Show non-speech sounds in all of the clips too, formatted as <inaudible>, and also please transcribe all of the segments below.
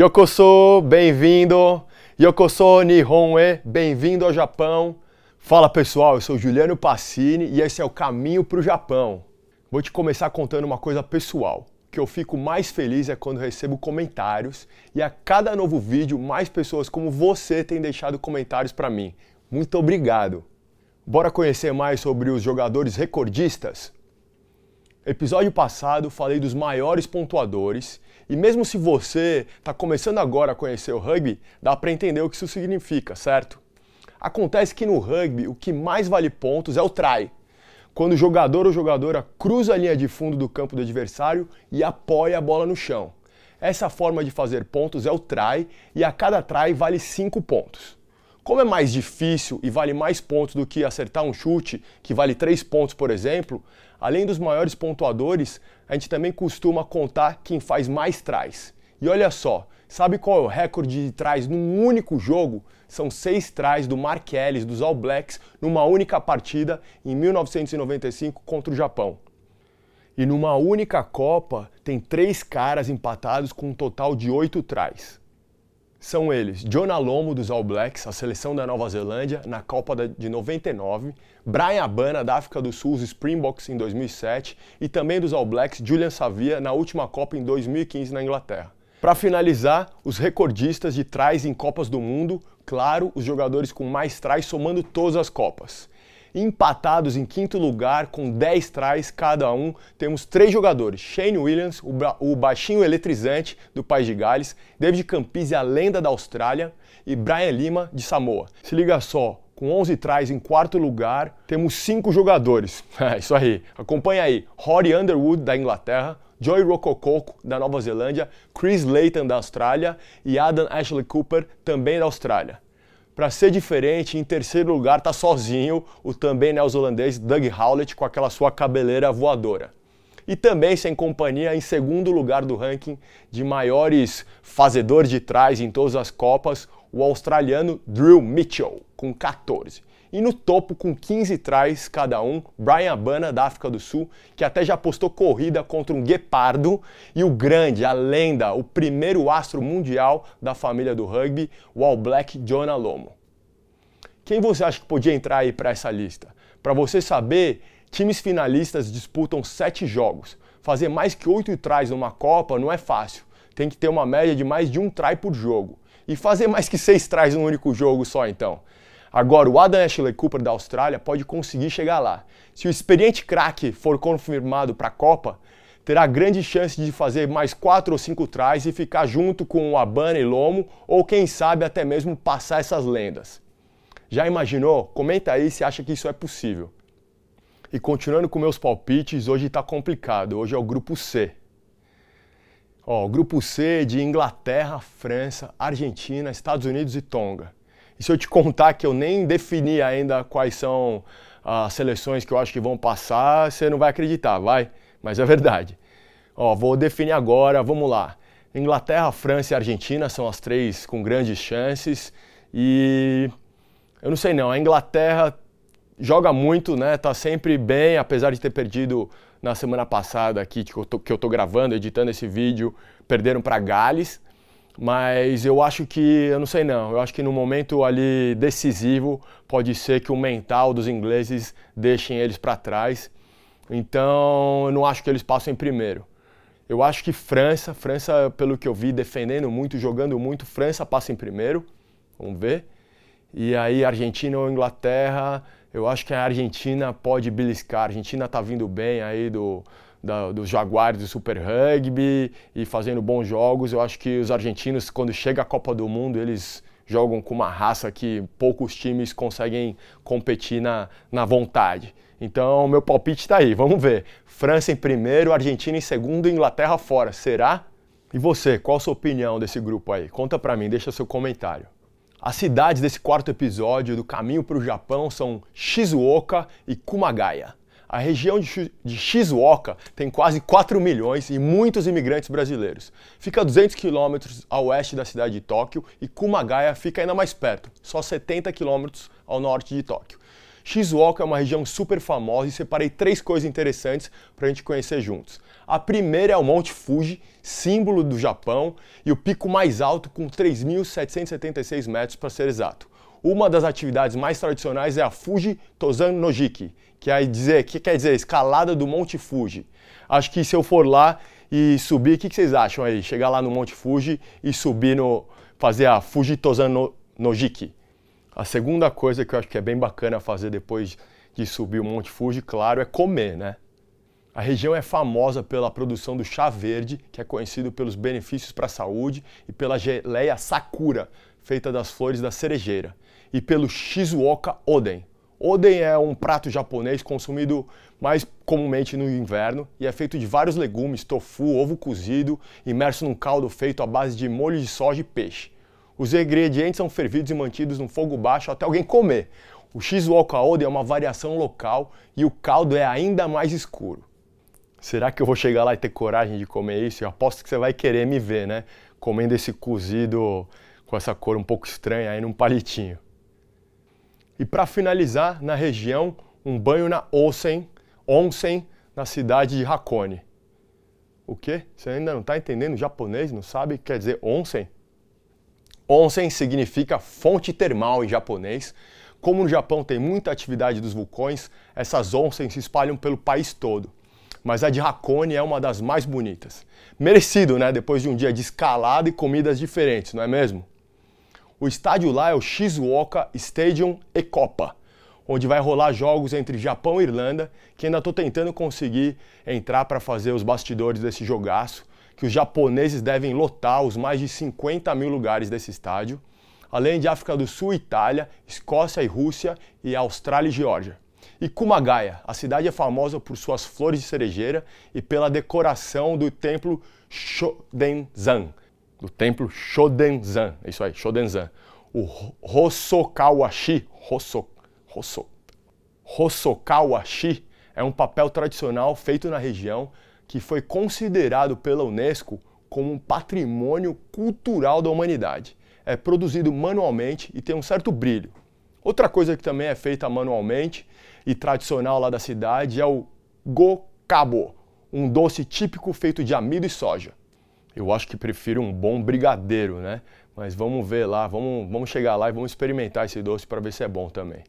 Yokoso, bem-vindo. Yokoso Nihonwe, bem-vindo ao Japão. Fala pessoal, eu sou Juliano Passini e esse é o Caminho para o Japão. Vou te começar contando uma coisa pessoal. O que eu fico mais feliz é quando recebo comentários e a cada novo vídeo mais pessoas como você têm deixado comentários para mim. Muito obrigado. Bora conhecer mais sobre os jogadores recordistas? Episódio passado falei dos maiores pontuadores e mesmo se você está começando agora a conhecer o rugby, dá para entender o que isso significa, certo? Acontece que no rugby o que mais vale pontos é o try. Quando o jogador ou jogadora cruza a linha de fundo do campo do adversário e apoia a bola no chão. Essa forma de fazer pontos é o try e a cada try vale 5 pontos. Como é mais difícil e vale mais pontos do que acertar um chute, que vale 3 pontos, por exemplo, além dos maiores pontuadores, a gente também costuma contar quem faz mais trás. E olha só, sabe qual é o recorde de trás num único jogo? São seis trás do Mark Ellis dos All Blacks numa única partida em 1995 contra o Japão. E numa única Copa, tem três caras empatados com um total de oito trás são eles John Alomo dos All Blacks, a seleção da Nova Zelândia, na Copa de 99, Brian Abana da África do Sul, os Springboks em 2007 e também dos All Blacks Julian Savia na última Copa em 2015 na Inglaterra. Para finalizar, os recordistas de trás em Copas do Mundo, claro, os jogadores com mais trás somando todas as Copas empatados em quinto lugar com 10 trás cada um. Temos três jogadores: Shane Williams, o, o baixinho eletrizante do País de Gales, David Campisi, a lenda da Austrália, e Brian Lima de Samoa. Se liga só, com 11 trás em quarto lugar, temos cinco jogadores. É <laughs> isso aí. Acompanha aí: Rory Underwood da Inglaterra, Joy Rocococo da Nova Zelândia, Chris Leighton da Austrália e Adam Ashley Cooper também da Austrália. Para ser diferente, em terceiro lugar está sozinho o também neozelandês Doug Howlett com aquela sua cabeleira voadora. E também sem companhia em segundo lugar do ranking de maiores fazedores de trás em todas as copas, o australiano Drew Mitchell com 14. E no topo, com 15 trás cada um, Brian Abana, da África do Sul, que até já postou corrida contra um guepardo, e o grande, a lenda, o primeiro astro mundial da família do rugby, o All Black John Lomo. Quem você acha que podia entrar aí para essa lista? Para você saber, times finalistas disputam sete jogos. Fazer mais que oito trás numa Copa não é fácil. Tem que ter uma média de mais de um try por jogo. E fazer mais que seis trás num único jogo só então. Agora, o Adam Ashley Cooper da Austrália pode conseguir chegar lá. Se o experiente craque for confirmado para a Copa, terá grande chance de fazer mais quatro ou cinco trás e ficar junto com o Abana e Lomo, ou quem sabe até mesmo passar essas lendas. Já imaginou? Comenta aí se acha que isso é possível. E continuando com meus palpites, hoje está complicado. Hoje é o grupo C. Ó, grupo C de Inglaterra, França, Argentina, Estados Unidos e Tonga. E se eu te contar que eu nem defini ainda quais são as seleções que eu acho que vão passar, você não vai acreditar, vai? Mas é verdade. Ó, vou definir agora, vamos lá. Inglaterra, França e Argentina são as três com grandes chances. E eu não sei não, a Inglaterra joga muito, né? Tá sempre bem, apesar de ter perdido na semana passada aqui que eu tô, que eu tô gravando, editando esse vídeo, perderam para Gales. Mas eu acho que, eu não sei não, eu acho que no momento ali decisivo pode ser que o mental dos ingleses deixem eles para trás. Então eu não acho que eles passem primeiro. Eu acho que França, França, pelo que eu vi, defendendo muito, jogando muito, França passa em primeiro. Vamos ver. E aí Argentina ou Inglaterra, eu acho que a Argentina pode beliscar. A Argentina tá vindo bem aí do, da, do Jaguares do Super Rugby e fazendo bons jogos. Eu acho que os argentinos, quando chega a Copa do Mundo, eles jogam com uma raça que poucos times conseguem competir na, na vontade. Então, meu palpite está aí, vamos ver. França em primeiro, Argentina em segundo e Inglaterra fora. Será? E você, qual a sua opinião desse grupo aí? Conta pra mim, deixa seu comentário. As cidades desse quarto episódio do Caminho para o Japão são Shizuoka e Kumagaya. A região de Shizuoka tem quase 4 milhões e muitos imigrantes brasileiros. Fica a 200 quilômetros a oeste da cidade de Tóquio e Kumagaya fica ainda mais perto, só 70 quilômetros ao norte de Tóquio. Shizuoka é uma região super famosa e separei três coisas interessantes para a gente conhecer juntos. A primeira é o Monte Fuji, símbolo do Japão e o pico mais alto com 3.776 metros para ser exato. Uma das atividades mais tradicionais é a Fuji Tozan Nojiki, que, é dizer, que quer dizer escalada do Monte Fuji. Acho que se eu for lá e subir, o que, que, vocês acham aí? Chegar lá no Monte Fuji e subir no. fazer a Fuji Tozan Nojiki. A segunda coisa que eu acho que é bem bacana fazer depois de subir o Monte Fuji, claro, é comer, né? A região é famosa pela produção do chá verde, que é conhecido pelos benefícios para a saúde, e pela geleia sakura, feita das flores da cerejeira e pelo Shizuoka Oden. Oden é um prato japonês consumido mais comumente no inverno e é feito de vários legumes, tofu, ovo cozido, imerso num caldo feito à base de molho de soja e peixe. Os ingredientes são fervidos e mantidos no fogo baixo até alguém comer. O Shizuoka Oden é uma variação local e o caldo é ainda mais escuro. Será que eu vou chegar lá e ter coragem de comer isso? Eu aposto que você vai querer me ver, né? Comendo esse cozido com essa cor um pouco estranha aí num palitinho. E para finalizar, na região, um banho na Onsen, Onsen, na cidade de Hakone. O quê? Você ainda não está entendendo japonês? Não sabe o que quer dizer Onsen? Onsen significa fonte termal em japonês. Como no Japão tem muita atividade dos vulcões, essas onsen se espalham pelo país todo. Mas a de Hakone é uma das mais bonitas. Merecido, né? Depois de um dia de escalada e comidas diferentes, não é mesmo? O estádio lá é o Shizuoka Stadium e Copa, onde vai rolar jogos entre Japão e Irlanda, que ainda estou tentando conseguir entrar para fazer os bastidores desse jogaço, que os japoneses devem lotar os mais de 50 mil lugares desse estádio, além de África do Sul, Itália, Escócia e Rússia e Austrália e Geórgia. E Kumagaya, a cidade é famosa por suas flores de cerejeira e pela decoração do templo Shodenzan, do templo Shodenzan, é isso aí, Shodenzan. O Hosokawashi, Hoso, Hoso, Hosokawashi é um papel tradicional feito na região que foi considerado pela Unesco como um patrimônio cultural da humanidade. É produzido manualmente e tem um certo brilho. Outra coisa que também é feita manualmente e tradicional lá da cidade é o gokabo, um doce típico feito de amido e soja eu acho que prefiro um bom brigadeiro, né? Mas vamos ver lá, vamos, vamos chegar lá e vamos experimentar esse doce para ver se é bom também.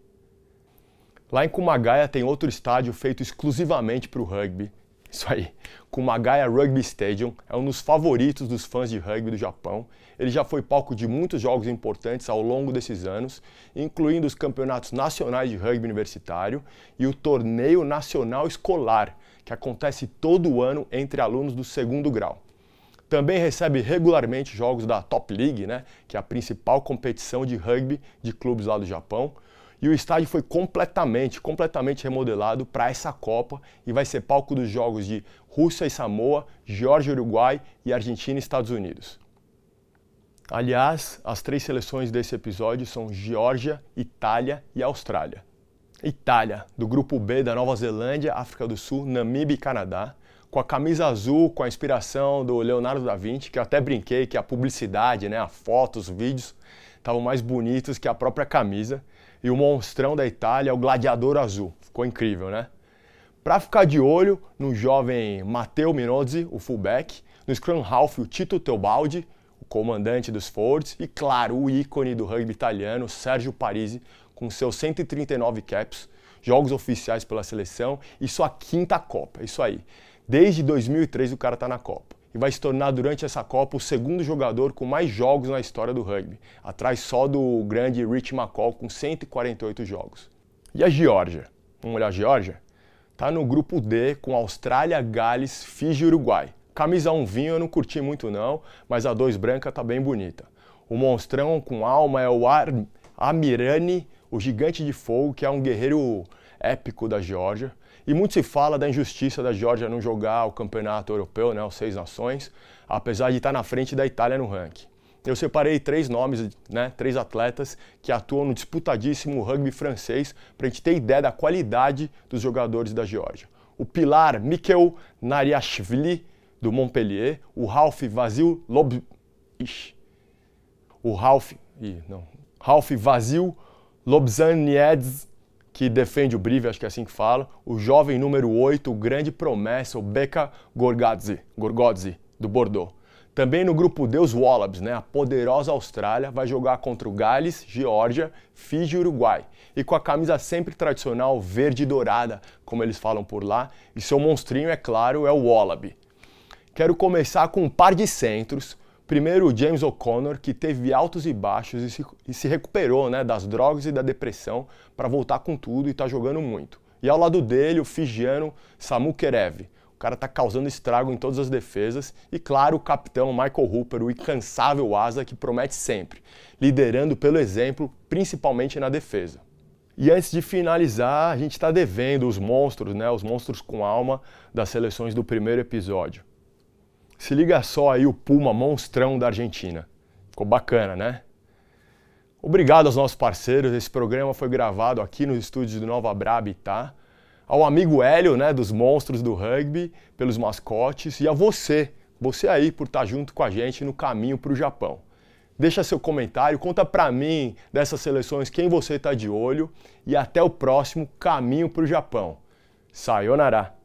Lá em Kumagaya tem outro estádio feito exclusivamente para o rugby. Isso aí, Kumagaya Rugby Stadium é um dos favoritos dos fãs de rugby do Japão. Ele já foi palco de muitos jogos importantes ao longo desses anos, incluindo os campeonatos nacionais de rugby universitário e o torneio nacional escolar, que acontece todo ano entre alunos do segundo grau. Também recebe regularmente jogos da Top League, né, que é a principal competição de rugby de clubes lá do Japão. E o estádio foi completamente, completamente remodelado para essa Copa e vai ser palco dos jogos de Rússia e Samoa, Geórgia e Uruguai e Argentina e Estados Unidos. Aliás, as três seleções desse episódio são Geórgia, Itália e Austrália. Itália, do grupo B da Nova Zelândia, África do Sul, Namíbia e Canadá, com a camisa azul, com a inspiração do Leonardo da Vinci, que eu até brinquei que a publicidade, né, a foto, os vídeos, estavam mais bonitos que a própria camisa. E o monstrão da Itália, o gladiador azul. Ficou incrível, né? Para ficar de olho no jovem Matteo Minozzi, o fullback, no Scrum Half, o Tito Teobaldi, o comandante dos Fords, e claro, o ícone do rugby italiano, Sérgio Parisi, com seus 139 caps, jogos oficiais pela seleção e sua quinta Copa. Isso aí. Desde 2003 o cara está na Copa e vai se tornar durante essa Copa o segundo jogador com mais jogos na história do rugby, atrás só do grande Rich McCall com 148 jogos. E a Geórgia? Vamos olhar a Geórgia? Tá no grupo D com Austrália, Gales, Fiji e Uruguai. Camisa 1 vinho eu não curti muito não, mas a 2 branca tá bem bonita. O monstrão com alma é o Ar Amirani, o gigante de fogo, que é um guerreiro épico da Geórgia. E muito se fala da injustiça da Geórgia não jogar o campeonato europeu, né, os Seis Nações, apesar de estar na frente da Itália no ranking. Eu separei três nomes, né, três atletas que atuam no disputadíssimo rugby francês, para a gente ter ideia da qualidade dos jogadores da Geórgia. O pilar Mikel Nariashvili, do Montpellier, o Ralph Vazil Lob... Ixi. O Ralph... Ih, não. Ralph Vazil Lobzaniedz que defende o Brive, acho que é assim que fala, o jovem número 8, o grande promessa, o Beka Gorgadze, Gorgodze, do Bordeaux. Também no grupo D, os né? a poderosa Austrália, vai jogar contra o Gales, Geórgia, Fiji e Uruguai. E com a camisa sempre tradicional verde e dourada, como eles falam por lá. E seu monstrinho, é claro, é o Wallaby. Quero começar com um par de centros, Primeiro, o James O'Connor, que teve altos e baixos e se, e se recuperou né, das drogas e da depressão para voltar com tudo e está jogando muito. E ao lado dele, o fijiano Samu Kerev. O cara está causando estrago em todas as defesas. E claro, o capitão Michael Hooper, o incansável asa que promete sempre, liderando pelo exemplo, principalmente na defesa. E antes de finalizar, a gente está devendo os monstros, né, os monstros com alma das seleções do primeiro episódio. Se liga só aí o Puma monstrão da Argentina. Ficou bacana, né? Obrigado aos nossos parceiros. Esse programa foi gravado aqui nos estúdios do Nova Brab, tá? Ao amigo Hélio, né, dos monstros do rugby, pelos mascotes, e a você, você aí por estar tá junto com a gente no caminho para o Japão. Deixa seu comentário, conta para mim dessas seleções quem você está de olho e até o próximo caminho para o Japão. Sayonara!